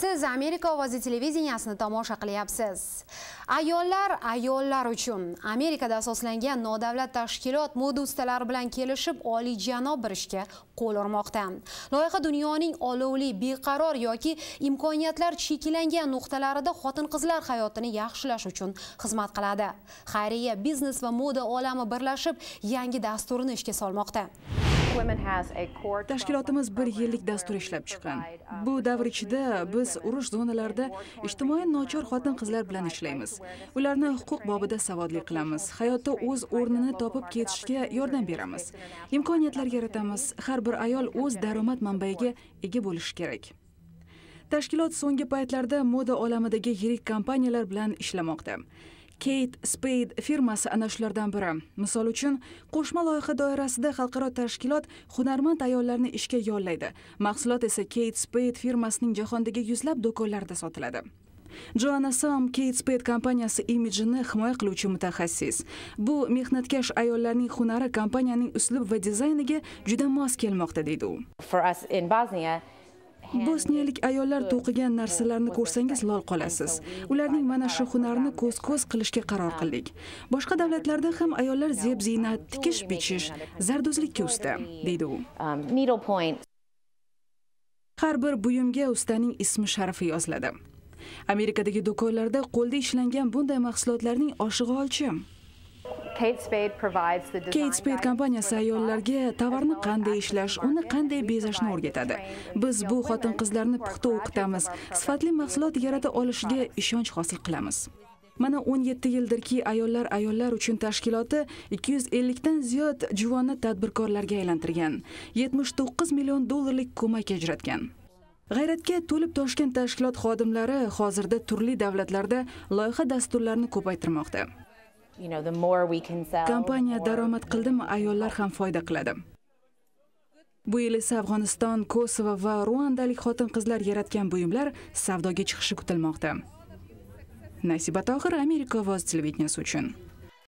siz amerika ovozi televideniyasini tomosha qilyapsiz ayollar ayollar uchun amerikada asoslangan nodavlat tashkilot moda ustalari bilan kelishib olijanob bir ishga qo'l urmoqda loyiha dunyoning olovli beqaror yoki imkoniyatlar cheklangan nuqtalarida xotin qizlar hayotini yaxshilash uchun xizmat qiladi xayriya biznes va moda olami birlashib yangi dasturni ishga solmoqda tashkilotimiz bir yillik dastur ishlab chiqqan uh, bu davr ichida biz urush zonalarida ijtimoiy nochor xotin qizlar bilan ishlaymiz ularni huquq bobida savodli qilamiz hayotda o'z o'rnini topib ketishga yordam beramiz imkoniyatlar yaratamiz har bir ayol o'z daromad manbayiga ega bo'lishi kerak tashkilot so'nggi paytlarda moda olamidagi yirik kompaniyalar bilan ishlamoqda keyt speyd firmasi ana shulardan biri misol uchun qo'shma loyiha doirasida xalqaro tashkilot hunarmand ayollarni ishga yollaydi mahsulot esa keyt speyd firmasining jahondagi yuzlab do'konlarida sotiladi joana sam keyt Spade kompaniyasi imijini himoya qiluvchi mutaxassis bu mehnatkash ayollarning hunari kompaniyaning uslub va dizayniga juda mos kelmoqda deydi u for us in bosnia bosniyalik ayollar to'qigan narsalarni ko'rsangiz lol qolasiz ularning mana shu hunarni ko'z ko'z qilishga qaror qildik boshqa davlatlarda ham ayollar zeb ziynat tikish bichish zardozlikka usta deydi u um, har bir buyumga ustaning ismi sharifi yoziladi amerikadagi do'konlarda qo'lda ishlangan bunday mahsulotlarning oshig'i olchim Kate Spade kompaniyasi ayollarga tovarni qanday ishlash, uni qanday bezashni o'rgatadi. Biz bu xotin-qizlarni puxta o'qitamiz, sifatli mahsulot yarata olishiga ishonch hosil qilamiz. Mana 17 yildirki ayollar ayollar uchun tashkiloti 250 dan ziyod juvonni tadbirkorlarga aylantirgan, 79 million dollarlik ko'mak ajratgan. G'ayratga to'lib toshgan tashkilot xodimlari hozirda turli davlatlarda loyiha dasturlarini ko'paytirmoqda. kompaniya daromad qildimi ayollar ham foyda qiladi bu yil esa afg'oniston kosovo va ruandalik xotin qizlar yaratgan buyumlar savdoga chiqishi kutilmoqda nasiba tohir amerika ovoz televideniyasi uchun